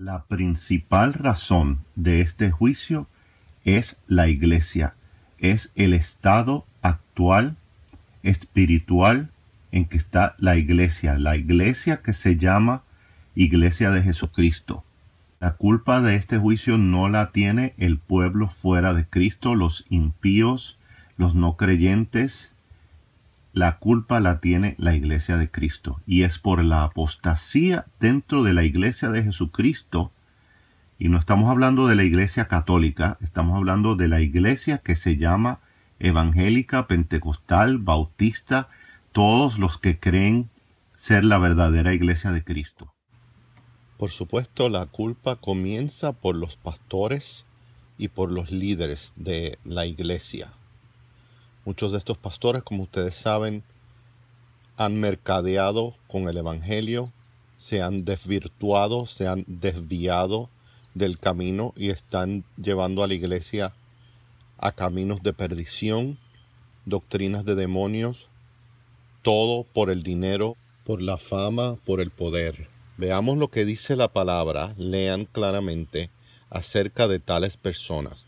La principal razón de este juicio es la iglesia, es el estado actual, espiritual, en que está la iglesia, la iglesia que se llama iglesia de Jesucristo. La culpa de este juicio no la tiene el pueblo fuera de Cristo, los impíos, los no creyentes, la culpa la tiene la iglesia de Cristo y es por la apostasía dentro de la iglesia de Jesucristo. Y no estamos hablando de la iglesia católica, estamos hablando de la iglesia que se llama evangélica, pentecostal, bautista, todos los que creen ser la verdadera iglesia de Cristo. Por supuesto, la culpa comienza por los pastores y por los líderes de la iglesia Muchos de estos pastores, como ustedes saben, han mercadeado con el Evangelio, se han desvirtuado, se han desviado del camino y están llevando a la iglesia a caminos de perdición, doctrinas de demonios, todo por el dinero, por la fama, por el poder. Veamos lo que dice la palabra, lean claramente acerca de tales personas.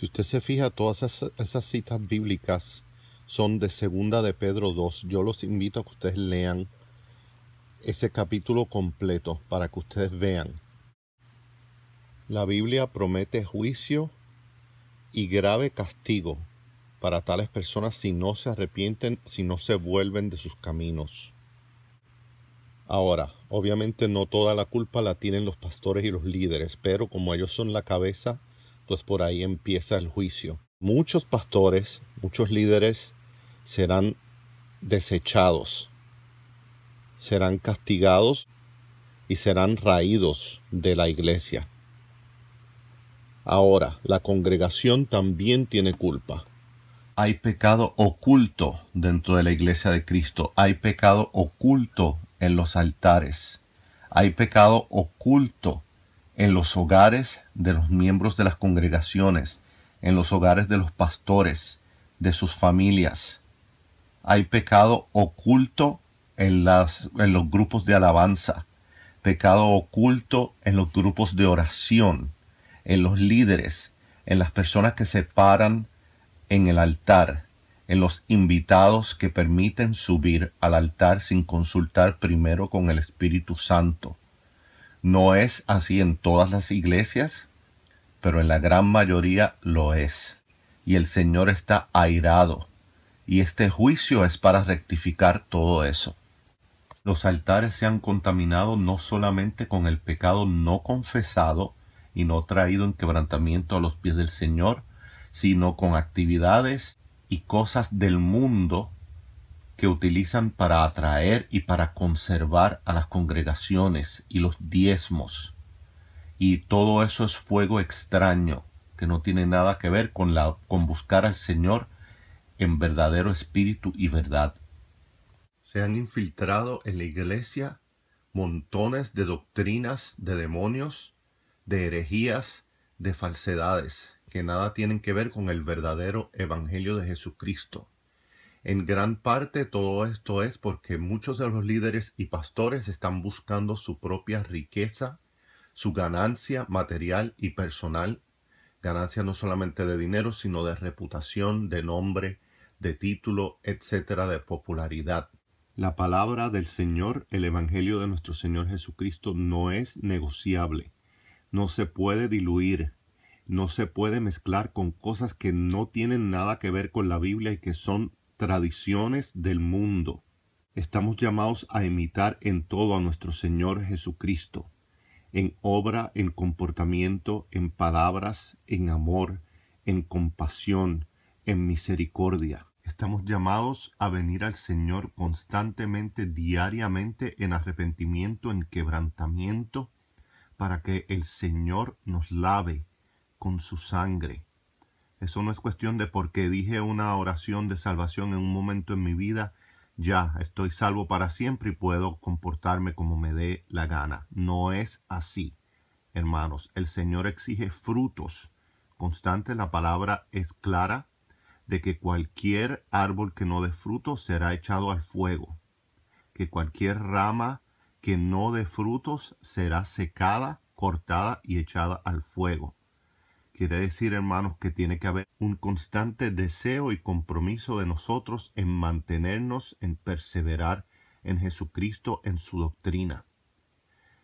Si usted se fija, todas esas, citas bíblicas son de segunda de Pedro 2. Yo los invito a que ustedes lean ese capítulo completo para que ustedes vean. La Biblia promete juicio y grave castigo para tales personas si no se arrepienten, si no se vuelven de sus caminos. Ahora, obviamente no toda la culpa la tienen los pastores y los líderes, pero como ellos son la cabeza, pues por ahí empieza el juicio. Muchos pastores, muchos líderes serán desechados, serán castigados y serán raídos de la iglesia. Ahora, la congregación también tiene culpa. Hay pecado oculto dentro de la iglesia de Cristo, hay pecado oculto en los altares, hay pecado oculto en los hogares de los miembros de las congregaciones, en los hogares de los pastores, de sus familias. Hay pecado oculto en, en los grupos de alabanza, pecado oculto en los grupos de oración, en los líderes, en las personas que se paran en el altar, en los invitados que permiten subir al altar sin consultar primero con el Espíritu Santo no es así en todas las iglesias, pero en la gran mayoría lo es. Y el Señor está airado. Y este juicio es para rectificar todo eso. Los altares se han contaminado no solamente con el pecado no confesado y no traído en quebrantamiento a los pies del Señor, sino con actividades y cosas del mundo que utilizan para atraer y para conservar a las congregaciones y los diezmos. Y todo eso es fuego extraño, que no tiene nada que ver con, la, con buscar al Señor en verdadero espíritu y verdad. Se han infiltrado en la iglesia montones de doctrinas de demonios, de herejías, de falsedades, que nada tienen que ver con el verdadero evangelio de Jesucristo. En gran parte todo esto es porque muchos de los líderes y pastores están buscando su propia riqueza, su ganancia material y personal, ganancia no solamente de dinero, sino de reputación, de nombre, de título, etcétera, de popularidad. La palabra del Señor, el Evangelio de nuestro Señor Jesucristo, no es negociable, no se puede diluir, no se puede mezclar con cosas que no tienen nada que ver con la Biblia y que son tradiciones del mundo. Estamos llamados a imitar en todo a nuestro Señor Jesucristo, en obra, en comportamiento, en palabras, en amor, en compasión, en misericordia. Estamos llamados a venir al Señor constantemente, diariamente, en arrepentimiento, en quebrantamiento, para que el Señor nos lave con su sangre eso no es cuestión de porque dije una oración de salvación en un momento en mi vida, ya estoy salvo para siempre y puedo comportarme como me dé la gana. No es así, hermanos. El Señor exige frutos constantes. La palabra es clara de que cualquier árbol que no dé frutos será echado al fuego, que cualquier rama que no dé frutos será secada, cortada y echada al fuego. Quiere decir, hermanos, que tiene que haber un constante deseo y compromiso de nosotros en mantenernos, en perseverar en Jesucristo, en su doctrina.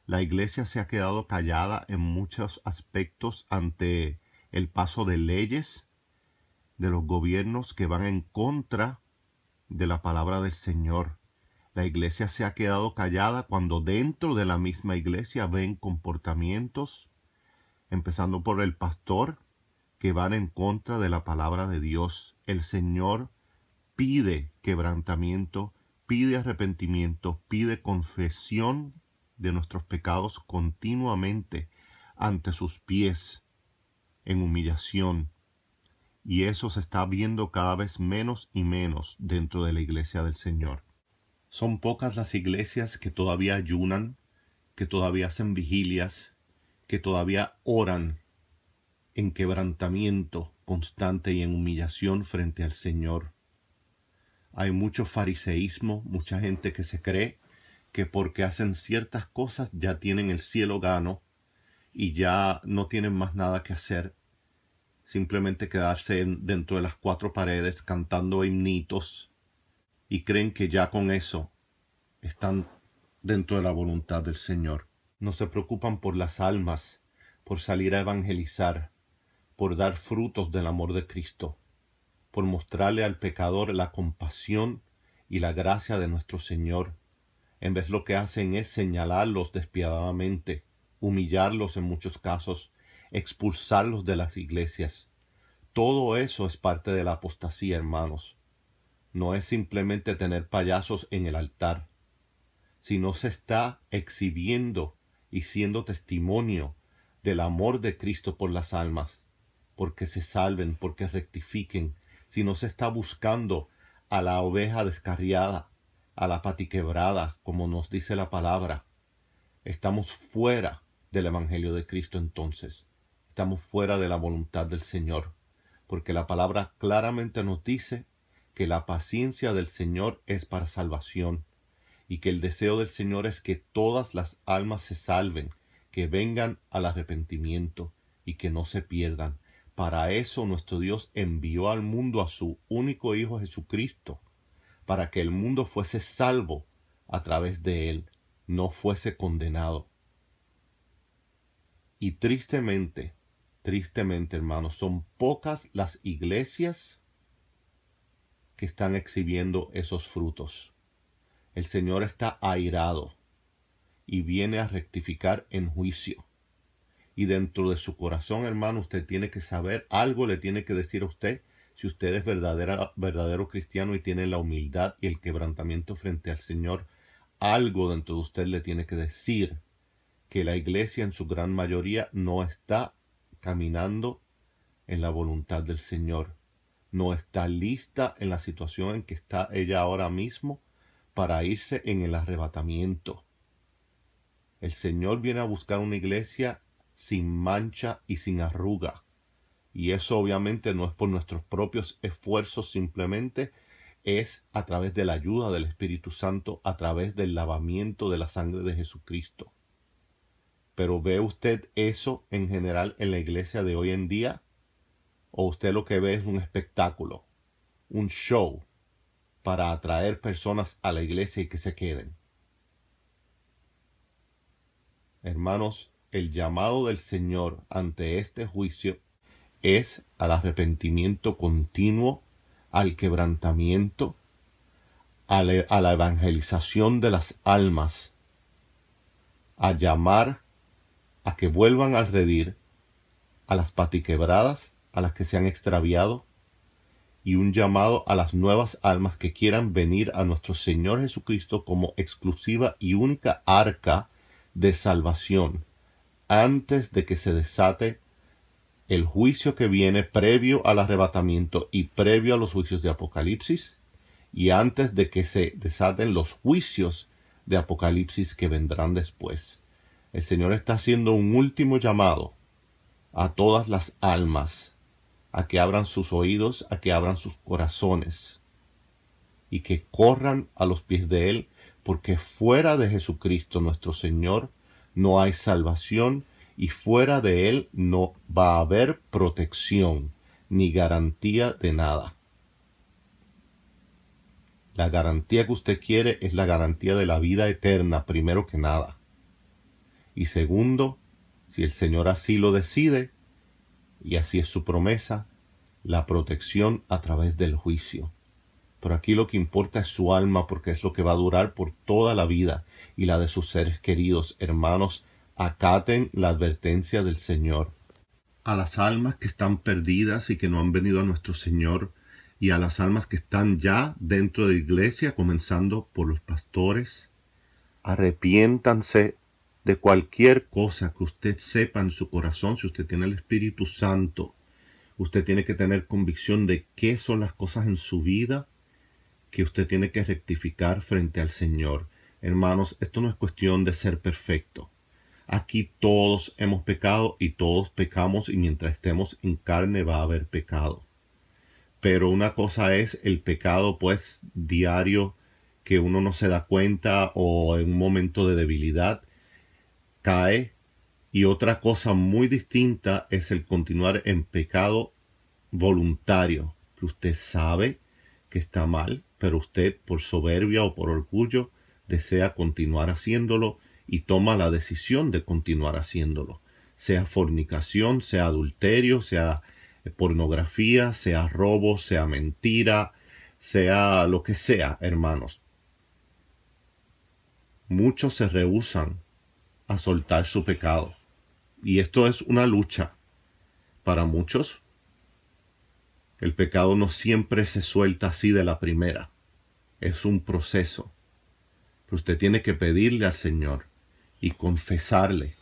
La iglesia se ha quedado callada en muchos aspectos ante el paso de leyes de los gobiernos que van en contra de la palabra del Señor. La iglesia se ha quedado callada cuando dentro de la misma iglesia ven comportamientos empezando por el pastor, que van en contra de la palabra de Dios. El Señor pide quebrantamiento, pide arrepentimiento, pide confesión de nuestros pecados continuamente ante sus pies en humillación. Y eso se está viendo cada vez menos y menos dentro de la iglesia del Señor. Son pocas las iglesias que todavía ayunan, que todavía hacen vigilias, que todavía oran en quebrantamiento constante y en humillación frente al Señor. Hay mucho fariseísmo, mucha gente que se cree que porque hacen ciertas cosas ya tienen el cielo gano y ya no tienen más nada que hacer. Simplemente quedarse dentro de las cuatro paredes cantando himnitos y creen que ya con eso están dentro de la voluntad del Señor no se preocupan por las almas, por salir a evangelizar, por dar frutos del amor de Cristo, por mostrarle al pecador la compasión y la gracia de nuestro Señor. En vez lo que hacen es señalarlos despiadadamente, humillarlos en muchos casos, expulsarlos de las iglesias. Todo eso es parte de la apostasía, hermanos. No es simplemente tener payasos en el altar, sino se está exhibiendo y siendo testimonio del amor de Cristo por las almas, porque se salven, porque rectifiquen, si no se está buscando a la oveja descarriada, a la patiquebrada, como nos dice la palabra. Estamos fuera del Evangelio de Cristo entonces. Estamos fuera de la voluntad del Señor, porque la palabra claramente nos dice que la paciencia del Señor es para salvación y que el deseo del Señor es que todas las almas se salven, que vengan al arrepentimiento y que no se pierdan. Para eso nuestro Dios envió al mundo a su único Hijo Jesucristo, para que el mundo fuese salvo a través de él, no fuese condenado. Y tristemente, tristemente hermanos, son pocas las iglesias que están exhibiendo esos frutos el Señor está airado y viene a rectificar en juicio. Y dentro de su corazón, hermano, usted tiene que saber, algo le tiene que decir a usted si usted es verdadero cristiano y tiene la humildad y el quebrantamiento frente al Señor. Algo dentro de usted le tiene que decir que la iglesia en su gran mayoría no está caminando en la voluntad del Señor, no está lista en la situación en que está ella ahora mismo para irse en el arrebatamiento. El Señor viene a buscar una iglesia sin mancha y sin arruga. Y eso obviamente no es por nuestros propios esfuerzos simplemente, es a través de la ayuda del Espíritu Santo, a través del lavamiento de la sangre de Jesucristo. Pero ¿ve usted eso en general en la iglesia de hoy en día? ¿O usted lo que ve es un espectáculo, un show, para atraer personas a la iglesia y que se queden. Hermanos, el llamado del Señor ante este juicio es al arrepentimiento continuo, al quebrantamiento, a la, evangelización de las almas, a llamar a que vuelvan al redir a las patiquebradas a las que se han extraviado, y un llamado a las nuevas almas que quieran venir a nuestro Señor Jesucristo como exclusiva y única arca de salvación antes de que se desate el juicio que viene previo al arrebatamiento y previo a los juicios de Apocalipsis y antes de que se desaten los juicios de Apocalipsis que vendrán después. El Señor está haciendo un último llamado a todas las almas a que abran sus oídos, a que abran sus corazones y que corran a los pies de Él, porque fuera de Jesucristo nuestro Señor no hay salvación y fuera de Él no va a haber protección ni garantía de nada. La garantía que usted quiere es la garantía de la vida eterna, primero que nada. Y segundo, si el Señor así lo decide, y así es su promesa, la protección a través del juicio. Pero aquí lo que importa es su alma porque es lo que va a durar por toda la vida y la de sus seres queridos. Hermanos, acaten la advertencia del Señor. A las almas que están perdidas y que no han venido a nuestro Señor, y a las almas que están ya dentro de la iglesia, comenzando por los pastores, arrepiéntanse de cualquier cosa que usted sepa en su corazón, si usted tiene el Espíritu Santo, usted tiene que tener convicción de qué son las cosas en su vida que usted tiene que rectificar frente al Señor. Hermanos, esto no es cuestión de ser perfecto. Aquí todos hemos pecado y todos pecamos y mientras estemos en carne va a haber pecado. Pero una cosa es el pecado pues diario que uno no se da cuenta o en un momento de debilidad cae y otra cosa muy distinta es el continuar en pecado voluntario, que usted sabe que está mal, pero usted por soberbia o por orgullo desea continuar haciéndolo y toma la decisión de continuar haciéndolo, sea fornicación, sea adulterio, sea eh, pornografía, sea robo, sea mentira, sea lo que sea, hermanos. Muchos se rehusan a soltar su pecado. Y esto es una lucha. Para muchos, el pecado no siempre se suelta así de la primera. Es un proceso. usted tiene que pedirle al Señor y confesarle,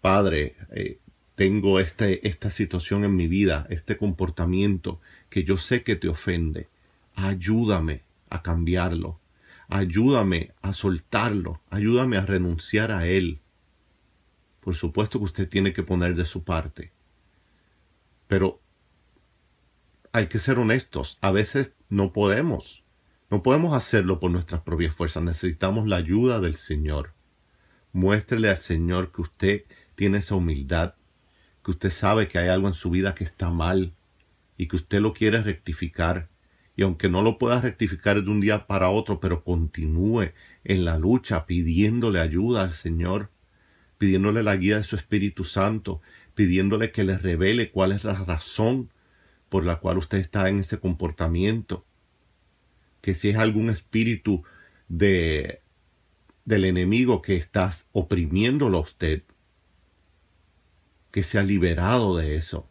Padre, eh, tengo este, esta situación en mi vida, este comportamiento que yo sé que te ofende. Ayúdame a cambiarlo ayúdame a soltarlo, ayúdame a renunciar a él. Por supuesto que usted tiene que poner de su parte, pero hay que ser honestos, a veces no podemos, no podemos hacerlo por nuestras propias fuerzas, necesitamos la ayuda del Señor. Muéstrele al Señor que usted tiene esa humildad, que usted sabe que hay algo en su vida que está mal y que usted lo quiere rectificar y aunque no lo pueda rectificar de un día para otro, pero continúe en la lucha pidiéndole ayuda al Señor, pidiéndole la guía de su Espíritu Santo, pidiéndole que le revele cuál es la razón por la cual usted está en ese comportamiento, que si es algún espíritu de del enemigo que está oprimiéndolo a usted, que se ha liberado de eso.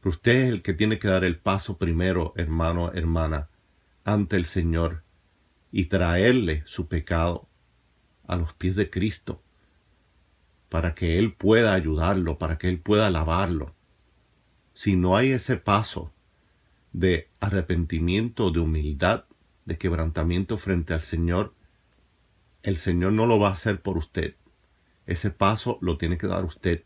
Pero usted es el que tiene que dar el paso primero, hermano, hermana, ante el Señor y traerle su pecado a los pies de Cristo para que Él pueda ayudarlo, para que Él pueda lavarlo. Si no hay ese paso de arrepentimiento, de humildad, de quebrantamiento frente al Señor, el Señor no lo va a hacer por usted. Ese paso lo tiene que dar usted.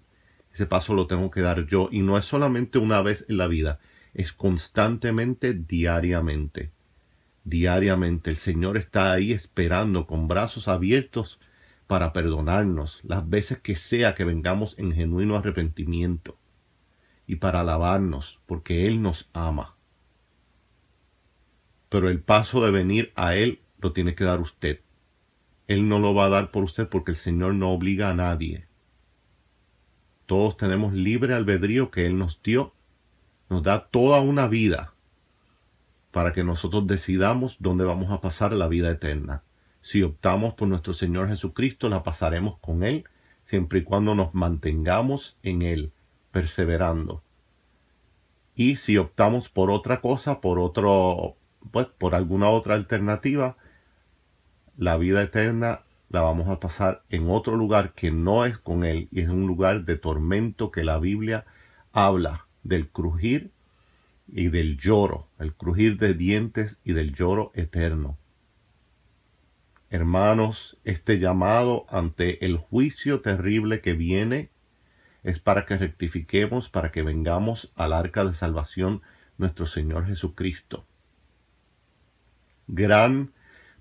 Ese paso lo tengo que dar yo y no es solamente una vez en la vida, es constantemente, diariamente. Diariamente el Señor está ahí esperando con brazos abiertos para perdonarnos las veces que sea que vengamos en genuino arrepentimiento y para alabarnos porque Él nos ama. Pero el paso de venir a Él lo tiene que dar usted. Él no lo va a dar por usted porque el Señor no obliga a nadie. Todos tenemos libre albedrío que Él nos dio. Nos da toda una vida para que nosotros decidamos dónde vamos a pasar la vida eterna. Si optamos por nuestro Señor Jesucristo, la pasaremos con Él, siempre y cuando nos mantengamos en Él, perseverando. Y si optamos por otra cosa, por otro, pues por alguna otra alternativa, la vida eterna la vamos a pasar en otro lugar que no es con él y es un lugar de tormento que la Biblia habla del crujir y del lloro, el crujir de dientes y del lloro eterno. Hermanos, este llamado ante el juicio terrible que viene es para que rectifiquemos, para que vengamos al arca de salvación nuestro Señor Jesucristo. Gran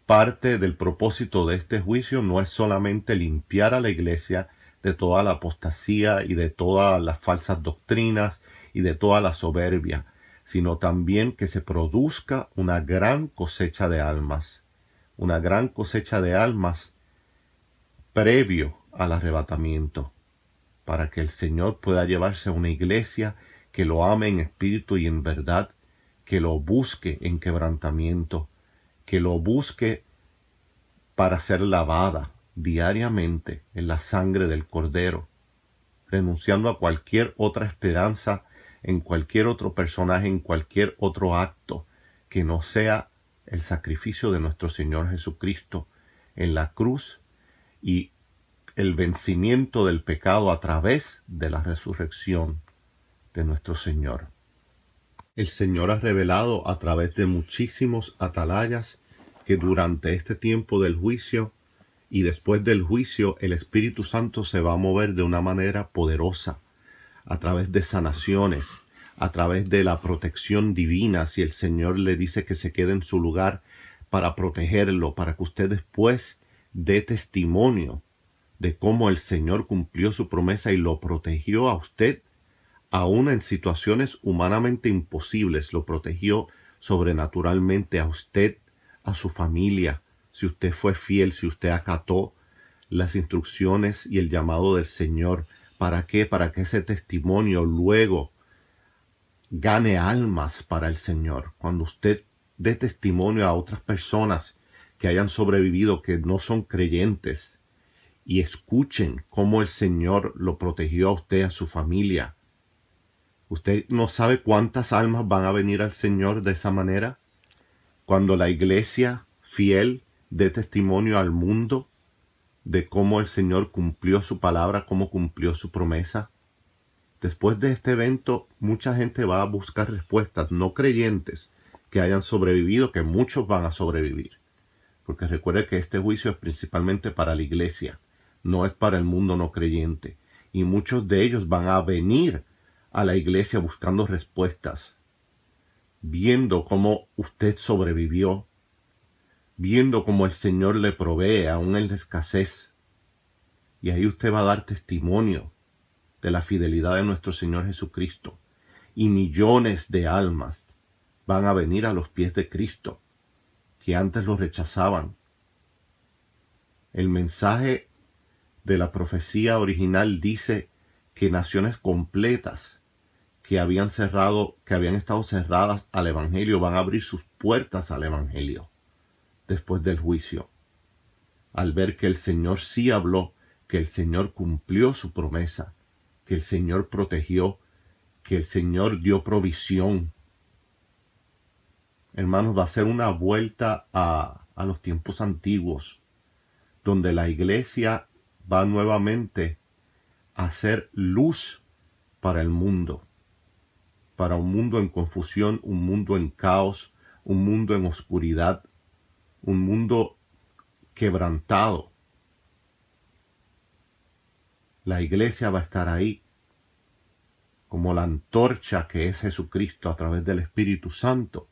Parte del propósito de este juicio no es solamente limpiar a la iglesia de toda la apostasía y de todas las falsas doctrinas y de toda la soberbia, sino también que se produzca una gran cosecha de almas, una gran cosecha de almas previo al arrebatamiento, para que el Señor pueda llevarse a una iglesia que lo ame en espíritu y en verdad, que lo busque en quebrantamiento, que lo busque para ser lavada diariamente en la sangre del Cordero, renunciando a cualquier otra esperanza, en cualquier otro personaje, en cualquier otro acto, que no sea el sacrificio de nuestro Señor Jesucristo en la cruz y el vencimiento del pecado a través de la resurrección de nuestro Señor el Señor ha revelado a través de muchísimos atalayas que durante este tiempo del juicio y después del juicio el Espíritu Santo se va a mover de una manera poderosa a través de sanaciones, a través de la protección divina, si el Señor le dice que se quede en su lugar para protegerlo, para que usted después dé testimonio de cómo el Señor cumplió su promesa y lo protegió a usted Aún en situaciones humanamente imposibles, lo protegió sobrenaturalmente a usted, a su familia, si usted fue fiel, si usted acató las instrucciones y el llamado del Señor. ¿Para qué? Para que ese testimonio luego gane almas para el Señor. Cuando usted dé testimonio a otras personas que hayan sobrevivido, que no son creyentes, y escuchen cómo el Señor lo protegió a usted, a su familia, Usted no sabe cuántas almas van a venir al Señor de esa manera. Cuando la iglesia fiel dé testimonio al mundo de cómo el Señor cumplió su palabra, cómo cumplió su promesa. Después de este evento, mucha gente va a buscar respuestas, no creyentes que hayan sobrevivido, que muchos van a sobrevivir. Porque recuerde que este juicio es principalmente para la iglesia, no es para el mundo no creyente. Y muchos de ellos van a venir a la iglesia buscando respuestas, viendo cómo usted sobrevivió, viendo cómo el Señor le provee aún en la escasez. Y ahí usted va a dar testimonio de la fidelidad de nuestro Señor Jesucristo. Y millones de almas van a venir a los pies de Cristo, que antes lo rechazaban. El mensaje de la profecía original dice que naciones completas que habían cerrado, que habían estado cerradas al Evangelio, van a abrir sus puertas al Evangelio después del juicio. Al ver que el Señor sí habló, que el Señor cumplió su promesa, que el Señor protegió, que el Señor dio provisión. Hermanos, va a ser una vuelta a, a los tiempos antiguos, donde la iglesia va nuevamente a ser luz para el mundo para un mundo en confusión, un mundo en caos, un mundo en oscuridad, un mundo quebrantado. La iglesia va a estar ahí como la antorcha que es Jesucristo a través del Espíritu Santo,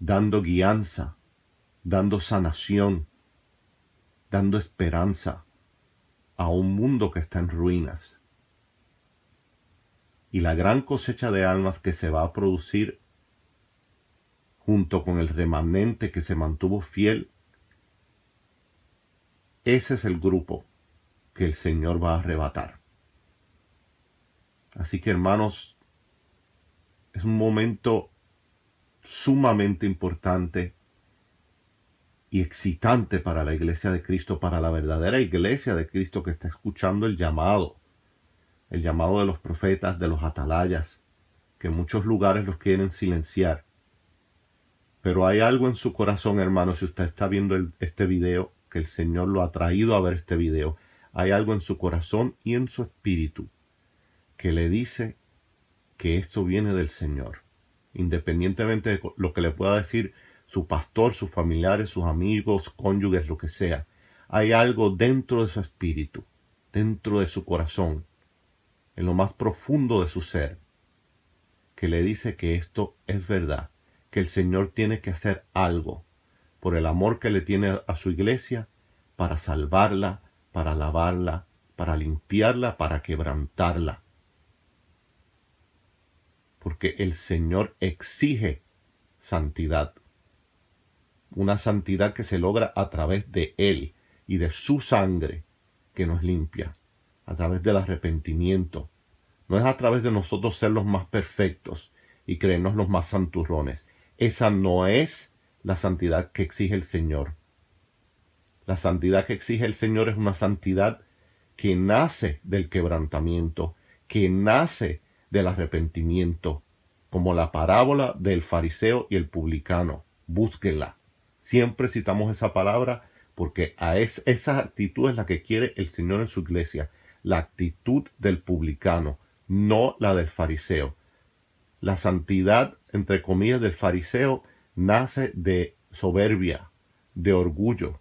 dando guianza, dando sanación, dando esperanza a un mundo que está en ruinas y la gran cosecha de almas que se va a producir junto con el remanente que se mantuvo fiel, ese es el grupo que el Señor va a arrebatar. Así que hermanos, es un momento sumamente importante y excitante para la iglesia de Cristo, para la verdadera iglesia de Cristo que está escuchando el llamado el llamado de los profetas, de los atalayas, que en muchos lugares los quieren silenciar. Pero hay algo en su corazón, hermano, si usted está viendo este video, que el Señor lo ha traído a ver este video, hay algo en su corazón y en su espíritu que le dice que esto viene del Señor. Independientemente de lo que le pueda decir su pastor, sus familiares, sus amigos, cónyuges, lo que sea, hay algo dentro de su espíritu, dentro de su corazón, en lo más profundo de su ser, que le dice que esto es verdad, que el Señor tiene que hacer algo por el amor que le tiene a su iglesia, para salvarla, para lavarla, para limpiarla, para quebrantarla. Porque el Señor exige santidad, una santidad que se logra a través de Él y de su sangre que nos limpia a través del arrepentimiento. No es a través de nosotros ser los más perfectos y creernos los más santurrones. Esa no es la santidad que exige el Señor. La santidad que exige el Señor es una santidad que nace del quebrantamiento, que nace del arrepentimiento, como la parábola del fariseo y el publicano. búsquela... Siempre citamos esa palabra porque a es, esa actitud es la que quiere el Señor en su iglesia la actitud del publicano, no la del fariseo. La santidad, entre comillas, del fariseo nace de soberbia, de orgullo,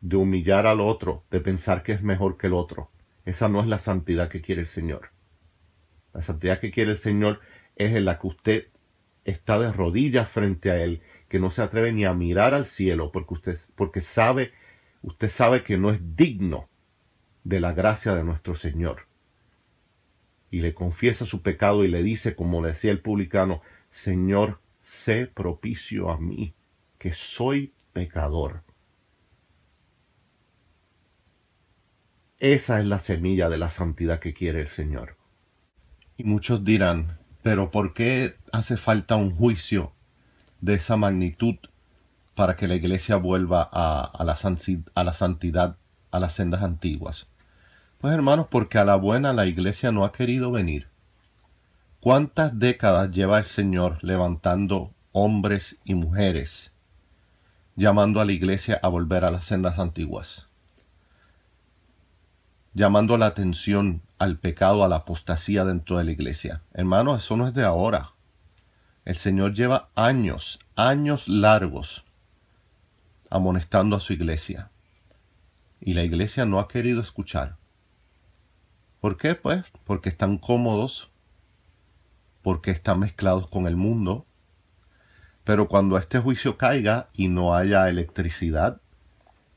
de humillar al otro, de pensar que es mejor que el otro. Esa no es la santidad que quiere el Señor. La santidad que quiere el Señor es en la que usted está de rodillas frente a Él, que no se atreve ni a mirar al cielo, porque usted porque sabe, usted sabe que no es digno de la gracia de nuestro Señor. Y le confiesa su pecado y le dice, como le decía el publicano, Señor, sé propicio a mí, que soy pecador. Esa es la semilla de la santidad que quiere el Señor. Y muchos dirán, pero ¿por qué hace falta un juicio de esa magnitud para que la iglesia vuelva a, la, a la santidad, a las sendas antiguas? Pues hermanos, porque a la buena la iglesia no ha querido venir. ¿Cuántas décadas lleva el Señor levantando hombres y mujeres, llamando a la iglesia a volver a las sendas antiguas? Llamando la atención al pecado, a la apostasía dentro de la iglesia. Hermanos, eso no es de ahora. El Señor lleva años, años largos amonestando a su iglesia. Y la iglesia no ha querido escuchar. ¿Por qué? Pues porque están cómodos, porque están mezclados con el mundo. Pero cuando este juicio caiga y no haya electricidad,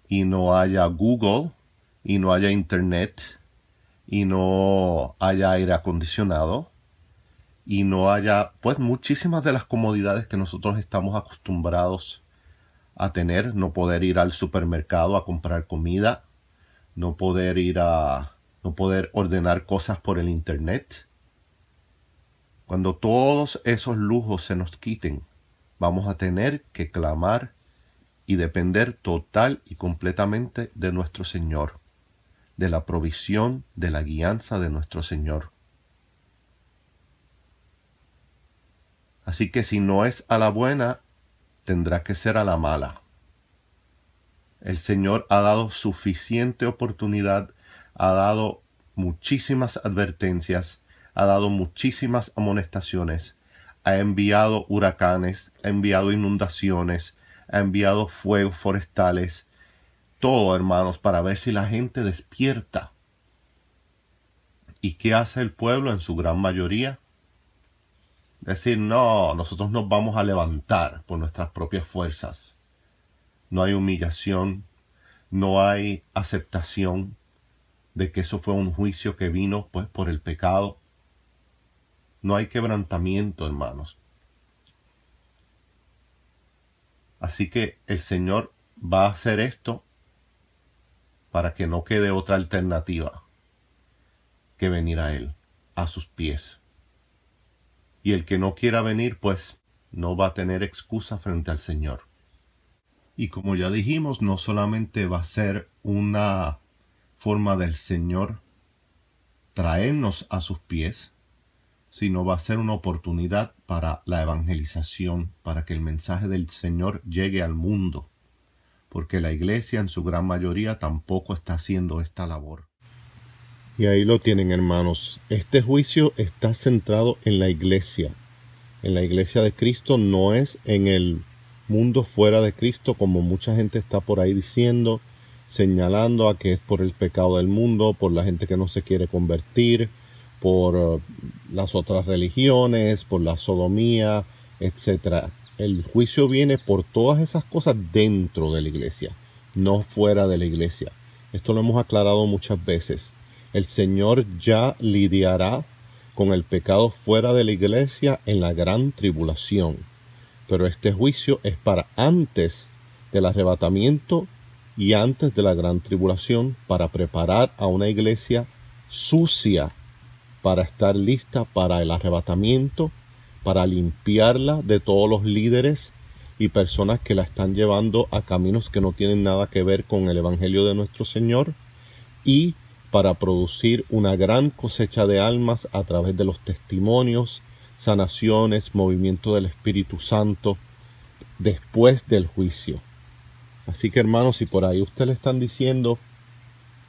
y no haya Google, y no haya Internet, y no haya aire acondicionado, y no haya, pues muchísimas de las comodidades que nosotros estamos acostumbrados a tener, no poder ir al supermercado a comprar comida, no poder ir a no poder ordenar cosas por el Internet. Cuando todos esos lujos se nos quiten, vamos a tener que clamar y depender total y completamente de nuestro Señor, de la provisión, de la guianza de nuestro Señor. Así que si no es a la buena, tendrá que ser a la mala. El Señor ha dado suficiente oportunidad ha dado muchísimas advertencias, ha dado muchísimas amonestaciones, ha enviado huracanes, ha enviado inundaciones, ha enviado fuegos forestales, todo hermanos, para ver si la gente despierta. ¿Y qué hace el pueblo en su gran mayoría? Decir, no, nosotros nos vamos a levantar por nuestras propias fuerzas. No hay humillación, no hay aceptación, de que eso fue un juicio que vino pues por el pecado. No hay quebrantamiento, hermanos. Así que el Señor va a hacer esto para que no quede otra alternativa que venir a Él, a sus pies. Y el que no quiera venir, pues no va a tener excusa frente al Señor. Y como ya dijimos, no solamente va a ser una forma del Señor traernos a sus pies, sino va a ser una oportunidad para la evangelización, para que el mensaje del Señor llegue al mundo, porque la iglesia en su gran mayoría tampoco está haciendo esta labor. Y ahí lo tienen hermanos, este juicio está centrado en la iglesia, en la iglesia de Cristo, no es en el mundo fuera de Cristo como mucha gente está por ahí diciendo, señalando a que es por el pecado del mundo, por la gente que no se quiere convertir, por eh, las otras religiones, por la sodomía, etc. El juicio viene por todas esas cosas dentro de la iglesia, no fuera de la iglesia. Esto lo hemos aclarado muchas veces. El Señor ya lidiará con el pecado fuera de la iglesia en la gran tribulación. Pero este juicio es para antes del arrebatamiento y antes de la gran tribulación para preparar a una iglesia sucia para estar lista para el arrebatamiento, para limpiarla de todos los líderes y personas que la están llevando a caminos que no tienen nada que ver con el Evangelio de nuestro Señor y para producir una gran cosecha de almas a través de los testimonios, sanaciones, movimiento del Espíritu Santo después del juicio. Así que hermanos, si por ahí usted le están diciendo,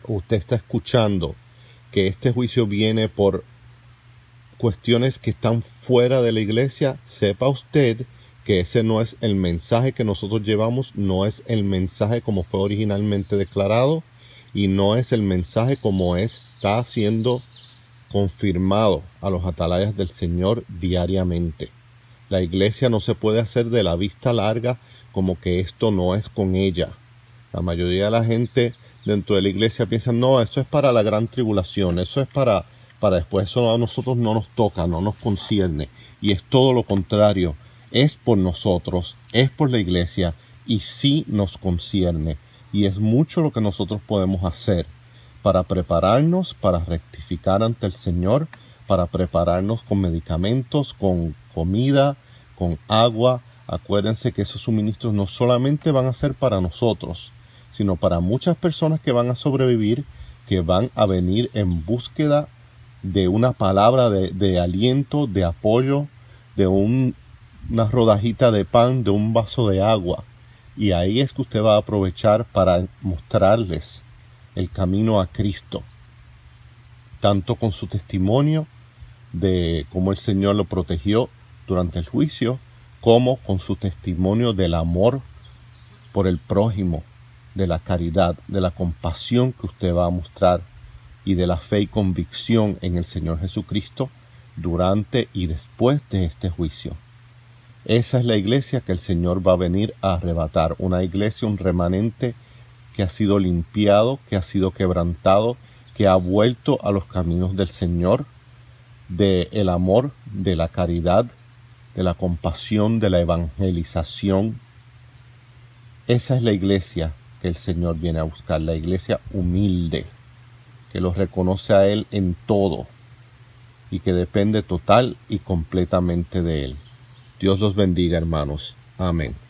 usted está escuchando que este juicio viene por cuestiones que están fuera de la iglesia, sepa usted que ese no es el mensaje que nosotros llevamos, no es el mensaje como fue originalmente declarado y no es el mensaje como está siendo confirmado a los atalayas del Señor diariamente. La iglesia no se puede hacer de la vista larga como que esto no es con ella. La mayoría de la gente dentro de la iglesia piensa, no, esto es para la gran tribulación, eso es para, para después, eso a nosotros no nos toca, no nos concierne. Y es todo lo contrario, es por nosotros, es por la iglesia y sí nos concierne. Y es mucho lo que nosotros podemos hacer para prepararnos, para rectificar ante el Señor, para prepararnos con medicamentos, con comida, con agua, Acuérdense que esos suministros no solamente van a ser para nosotros, sino para muchas personas que van a sobrevivir, que van a venir en búsqueda de una palabra de, aliento, de apoyo, de una rodajita de pan, de un vaso de agua. Y ahí es que usted va a aprovechar para mostrarles el camino a Cristo, tanto con su testimonio de cómo el Señor lo protegió durante el juicio, como con su testimonio del amor por el prójimo, de la caridad, de la compasión que usted va a mostrar y de la fe y convicción en el Señor Jesucristo durante y después de este juicio. Esa es la iglesia que el Señor va a venir a arrebatar, una iglesia, un remanente que ha sido limpiado, que ha sido quebrantado, que ha vuelto a los caminos del Señor, de el amor, de la caridad, de la compasión, de la evangelización. Esa es la iglesia que el Señor viene a buscar, la iglesia humilde, que los reconoce a Él en todo y que depende total y completamente de Él. Dios los bendiga, hermanos. Amén.